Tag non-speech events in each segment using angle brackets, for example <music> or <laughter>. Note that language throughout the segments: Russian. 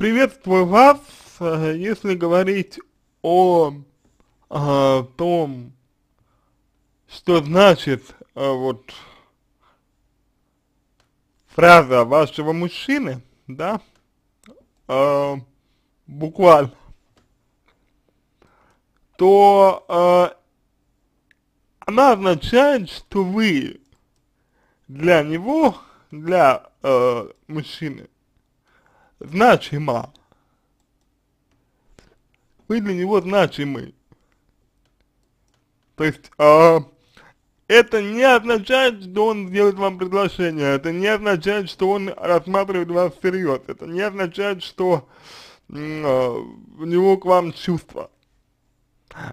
Приветствую вас, э, если говорить о, о а, том, что значит э, вот фраза вашего мужчины, да, э, буквально, то э, она означает, что вы для него, для э, мужчины, значима. Вы для него значимы. То есть, а, это не означает, что он делает вам предложение, это не означает, что он рассматривает вас всерьез, это не означает, что а, у него к вам чувства.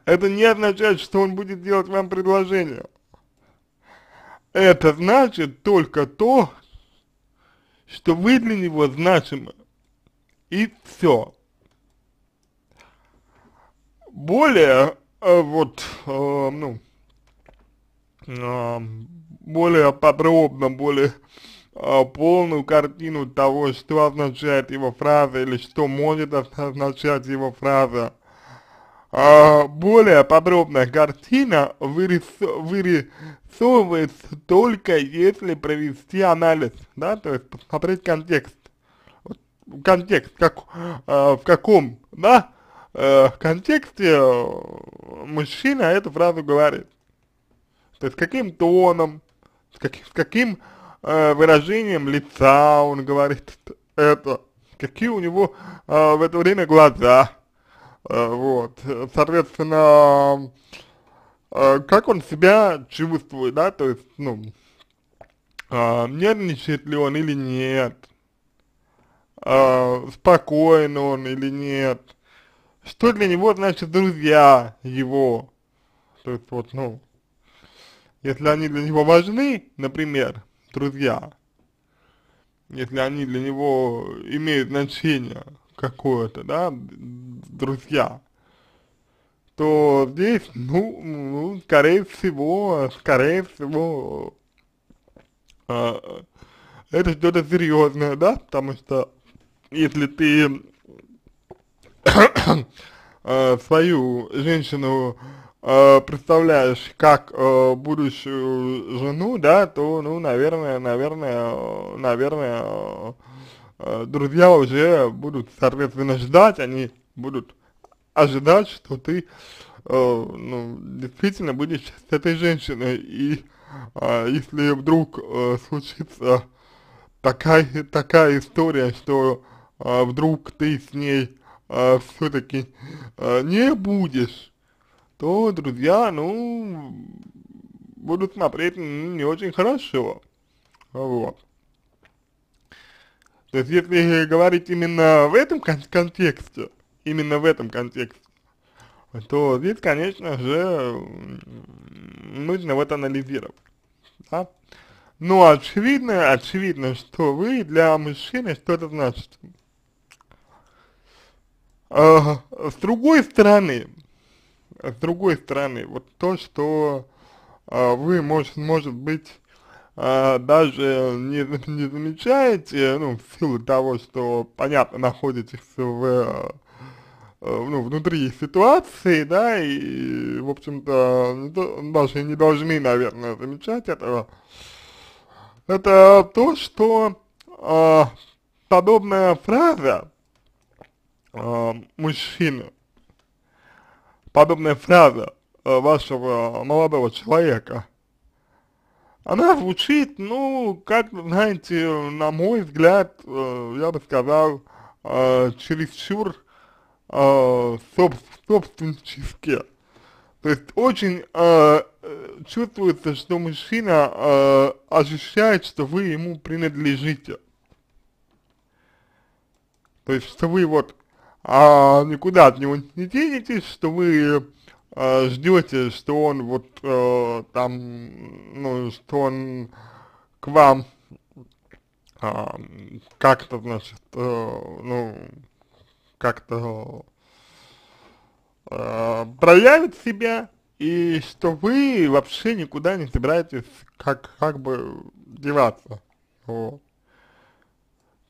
Это не означает, что он будет делать вам предложение. Это значит только то, что вы для него значимы и все. Более, э, вот, э, ну, э, более подробно, более э, полную картину того, что означает его фраза или что может означать его фраза, э, более подробная картина вырисовывается только если провести анализ, да, то есть посмотреть контекст контекст, как, э, в каком, да, э, контексте мужчина эту фразу говорит. То есть каким тоном, с, как, с каким э, выражением лица он говорит это, какие у него э, в это время глаза, э, вот, соответственно, э, как он себя чувствует, да, то есть, ну, э, нервничает ли он или нет, э, а, спокоен он или нет, что для него значит друзья его, то есть вот, ну, если они для него важны, например, друзья, если они для него имеют значение какое-то, да, друзья, то здесь, ну, ну, скорее всего, скорее всего, э, это что-то серьезное, да, потому что если ты э, <coughs> свою женщину э, представляешь как э, будущую жену, да, то, ну, наверное, наверное, наверное, друзья уже будут, соответственно, ждать, они будут ожидать, что ты, ну, действительно будешь с этой женщиной, и если вдруг случится такая, такая история, что а, вдруг ты с ней а, все-таки а, не будешь, то друзья, ну, будут смотреть ну, не очень хорошо. Вот. То есть, если говорить именно в этом кон контексте, именно в этом контексте, то здесь, конечно же, нужно вот анализировать. Да? Но ну, очевидно, очевидно, что вы для мужчины что-то значите. А, с другой стороны, с другой стороны, вот то, что а, вы, может, может быть, а, даже не, не замечаете, ну, в силу того, что, понятно, находитесь в, а, ну, внутри ситуации, да, и, в общем-то, даже не должны, наверное, замечать этого, это то, что э, подобная фраза, э, а, мужчины. Подобная фраза э, вашего э, молодого человека, она звучит, ну, как, знаете, на мой взгляд, э, я бы сказал, э, чересчур э, соб собственнически. То есть очень э, чувствуется, что мужчина э, ощущает, что вы ему принадлежите. То есть, что вы вот а, никуда от него не денетесь, что вы а, ждете, что он вот а, там, ну, что он к вам а, как-то, значит, а, ну, как-то а, проявит себя, и что вы вообще никуда не собираетесь как, как бы деваться. Вот.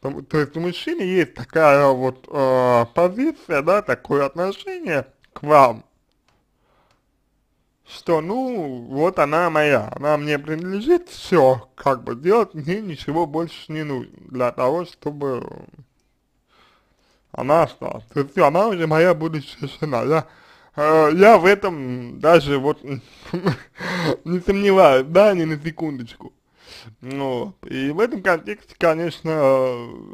То есть у мужчины есть такая вот э, позиция, да, такое отношение к вам, что ну вот она моя, она мне принадлежит, все, как бы делать мне ничего больше не нужно для того, чтобы она осталась. То есть она уже моя будущая жена. Я, э, я в этом даже вот <laughs> не сомневаюсь, да, ни на секундочку. Ну, и в этом контексте, конечно,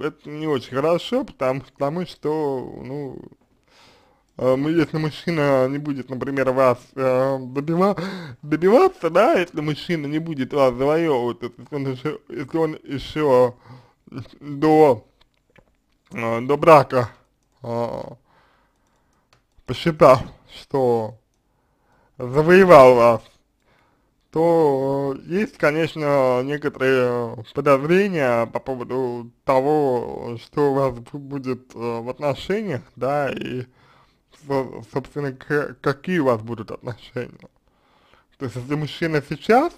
это не очень хорошо, потому, потому что, ну, э, если мужчина не будет, например, вас э, добива добиваться, да, если мужчина не будет вас завоевывать, если он еще, если он еще до, э, до брака э, посчитал, что завоевал вас, то э, есть, конечно, некоторые э, подозрения по поводу того, что у вас будет э, в отношениях, да, и, собственно, какие у вас будут отношения. То есть, если мужчина сейчас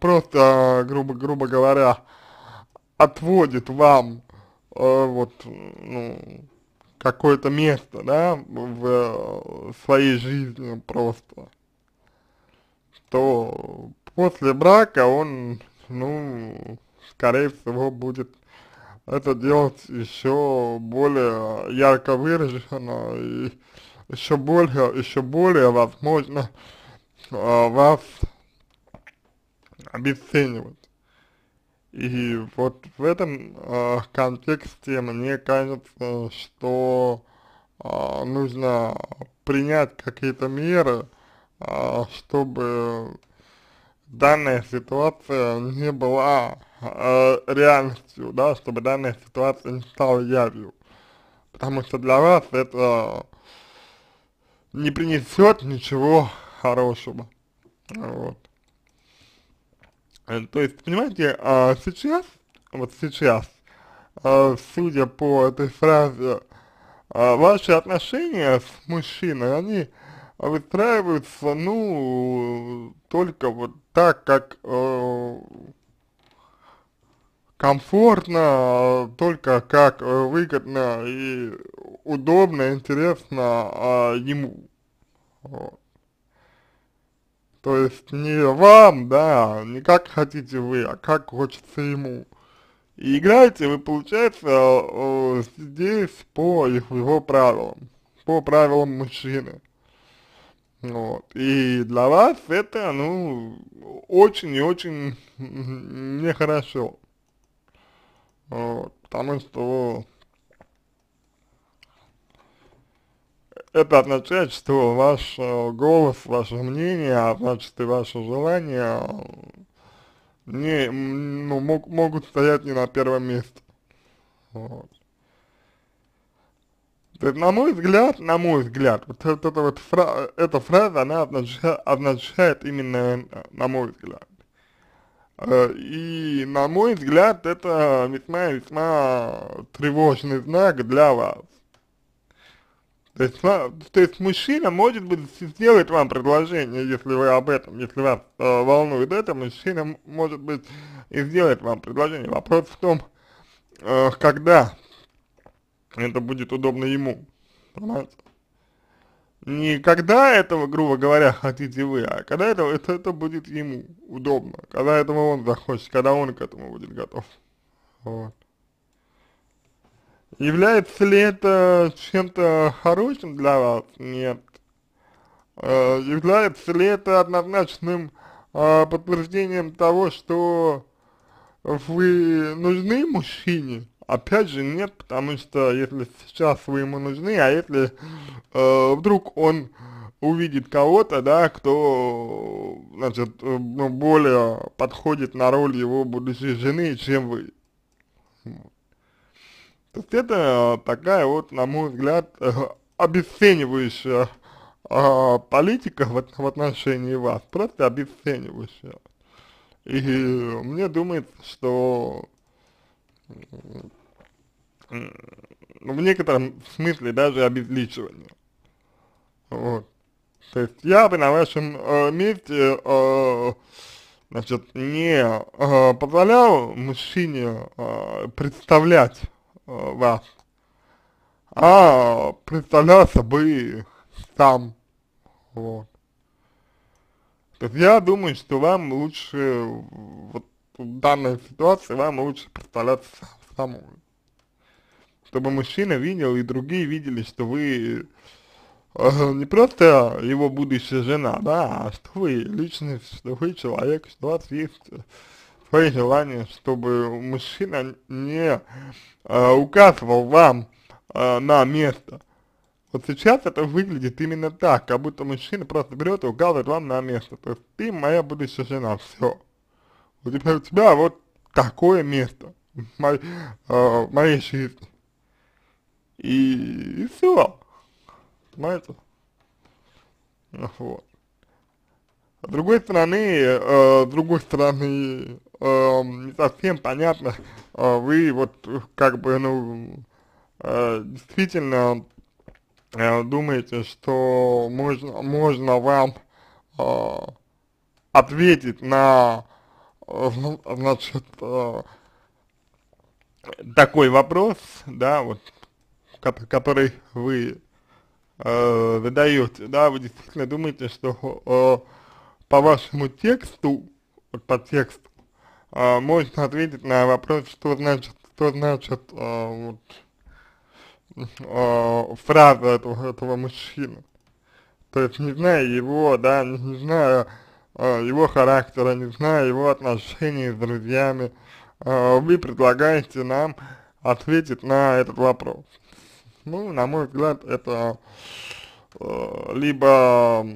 просто, грубо, грубо говоря, отводит вам вот, ну, какое-то место, да, в своей жизни просто, то после брака он, ну, скорее всего, будет это делать еще более ярко выражено и еще более, еще более, возможно, а, вас обесценивать. И вот в этом э, контексте мне кажется, что э, нужно принять какие-то меры, а, чтобы данная ситуация не была а, реальностью, да, чтобы данная ситуация не стала явью. Потому что для вас это не принесет ничего хорошего. Вот. Э, то есть, понимаете, а, сейчас, вот сейчас, судя по этой фразе, ваши отношения с мужчиной, они а выстраиваются, ну, только вот так, как э, комфортно, только как э, выгодно и удобно, интересно э, ему. То есть не вам, да, не как хотите вы, а как хочется ему. И играете вы, получается, э, здесь по его правилам, по правилам мужчины. Вот. И для вас это, ну, очень и очень нехорошо. Вот. Потому что это означает, что ваш э, голос, ваше мнение, а значит и ваше желание э, не, ну, мог, могут стоять не на первом месте. Вот. То есть, на мой взгляд, на мой взгляд, вот, эта вот фра эта фраза, она означает, означает именно, э, на мой взгляд. Э, и, на мой взгляд, это весьма-весьма тревожный знак для вас. То есть, то есть мужчина может быть сделает вам предложение, если вы об этом, если вас э, волнует это, мужчина может быть и сделает вам предложение. Вопрос в том, э, когда это будет удобно ему. Понимаете? Не когда этого, грубо говоря, <laughs> хотите вы, а когда этого, это, это будет ему удобно. Когда этого он захочет, когда он к этому будет готов. Вот. Является ли это чем-то хорошим для вас? Нет. Э, является ли это однозначным э, подтверждением того, что вы нужны мужчине? Опять же нет, потому что если сейчас вы ему нужны, а если э, вдруг он увидит кого-то, да, кто, значит, э, ну, более подходит на роль его будущей жены, чем вы. То есть это такая вот, на мой взгляд, э, обесценивающая э, политика в, в отношении вас, просто обесценивающая. И мне думается, что в некотором смысле даже обезличивание. Вот. То есть я бы на вашем э, месте, э, значит, не э, позволял мужчине э, представлять э, вас, а представлял собой сам, вот. То есть я думаю, что вам лучше, вот в данной ситуации, вам лучше представляться самому чтобы мужчина видел и другие видели, что вы э, не просто его будущая жена, да, а что вы личный что вы человек, что у вас есть свои желания, чтобы мужчина не э, указывал вам э, на место. Вот сейчас это выглядит именно так, как будто мужчина просто берет и указывает вам на место. То есть ты моя будущая жена, все. У тебя, у тебя вот такое место в моей, э, в моей жизни и, и все. Понимаете? Вот. С другой стороны, э, с другой стороны, э, не совсем понятно, э, вы вот как бы, ну, э, действительно э, думаете, что можно, можно вам э, ответить на, э, <laughs> значит, э, такой вопрос, да, вот который вы э, задаете, да, вы действительно думаете, что э, по вашему тексту, по тексту, э, можно ответить на вопрос, что значит, что значит э, вот, э, фраза этого, этого мужчины. То есть не знаю его, да, не, не зная э, его характера, не знаю его отношений с друзьями, э, вы предлагаете нам ответить на этот вопрос. Ну, на мой взгляд, это э, либо,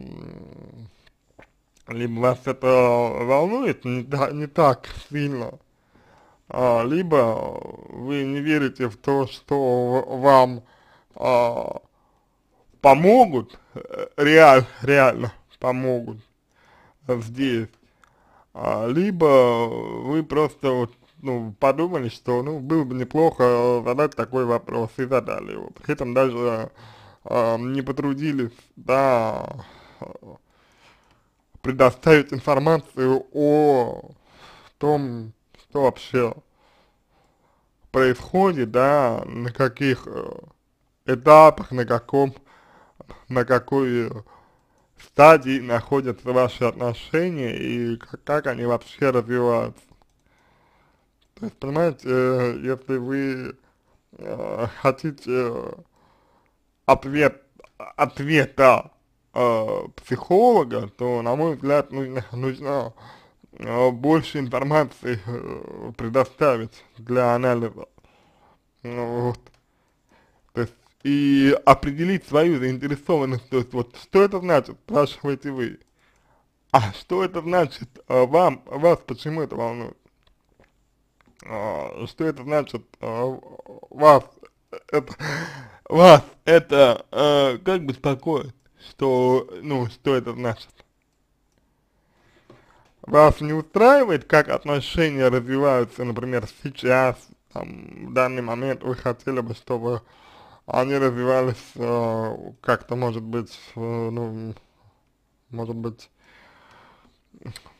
либо вас это волнует не, не так сильно, э, либо вы не верите в то, что вам а, э, помогут, реаль, реально помогут здесь, а, либо вы просто вот ну, подумали, что, ну, было бы неплохо э, задать такой вопрос и задали его. При этом даже э, не потрудились, да, э, предоставить информацию о том, что вообще происходит, да, на каких э, этапах, на каком, на какой стадии находятся ваши отношения и как, как они вообще развиваются понимаете, э, если вы э, хотите э, ответ, ответа психолога, то, на мой взгляд, нужно, нужно больше информации предоставить для анализа. Ну, вот. То есть, и определить свою заинтересованность, то есть, вот, что это значит, спрашиваете вы. А что это значит вам, вас почему это волнует? А, что это а, значит, вас это, вас это э, как беспокоит, что, ну, что это значит? Вас не устраивает, как отношения развиваются, например, сейчас, там, в данный момент вы хотели бы, чтобы они развивались э, как-то, может быть, э, ну, может быть,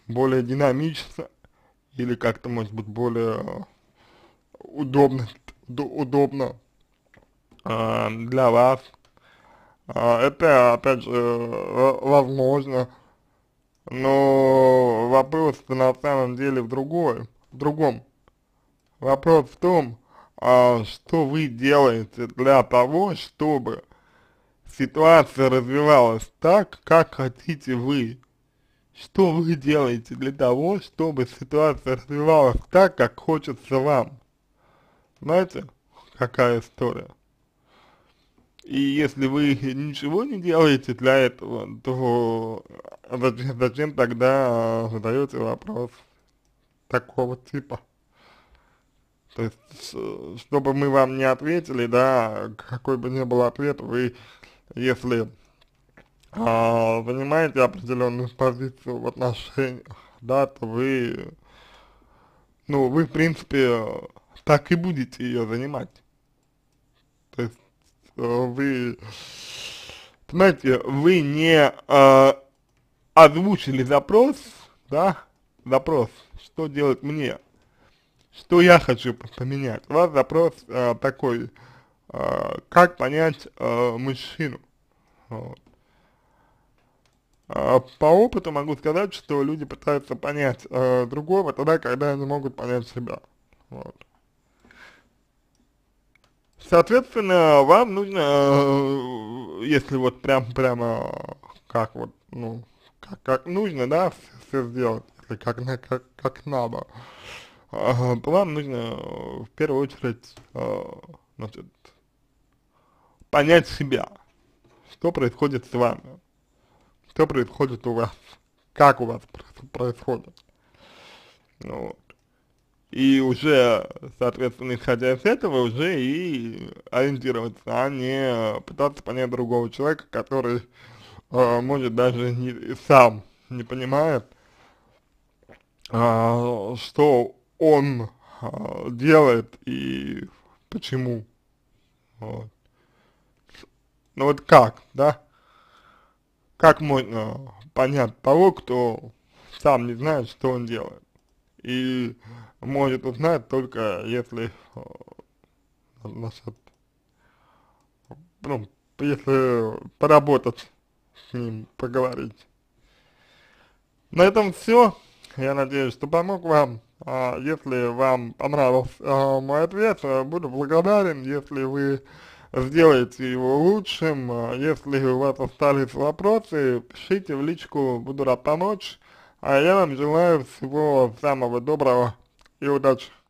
более динамично, или как-то, может быть, более э, удобно, удобно э, для вас. Э, это, опять же, э, возможно, но вопрос на самом деле в другой, в другом. Вопрос в том, э, что вы делаете для того, чтобы ситуация развивалась так, как хотите вы что вы делаете для того, чтобы ситуация развивалась так, как хочется вам. Знаете, какая история? И если вы ничего не делаете для этого, то зачем, зачем тогда э, задаете вопрос такого типа? То есть, чтобы мы вам не ответили, да, какой бы ни был ответ, вы, если а, занимаете определенную позицию в отношениях, да, то вы, ну, вы, в принципе, так и будете ее занимать. То есть э, вы, понимаете, вы не э, озвучили запрос, да, запрос, что делать мне, что я хочу поменять. У вас запрос э, такой, э, как понять э, мужчину. Вот. А, по опыту могу сказать, что люди пытаются понять э, другого тогда, когда они могут понять себя. Вот. Соответственно, вам нужно, э, если вот прям прямо как вот, ну, как, как нужно, да, все сделать, если как, как, как надо, э, вам нужно в первую очередь, э, значит, понять себя, что происходит с вами что происходит у вас, как у вас происходит. Ну, И уже, соответственно, исходя из этого, уже и ориентироваться, а не пытаться понять другого человека, который, э, может, даже не, сам не понимает, э, что он э, делает и почему. Вот. Ну вот как, да? как можно понять того, кто сам не знает, что он делает, и может узнать только если, значит, э, ну, если поработать с ним, поговорить. На этом все. Я надеюсь, что помог вам. А если вам понравился э, мой ответ, э, буду благодарен, если вы сделайте его лучшим. А если у вас остались вопросы, пишите в личку, буду рад помочь. А я вам желаю всего самого доброго и удачи.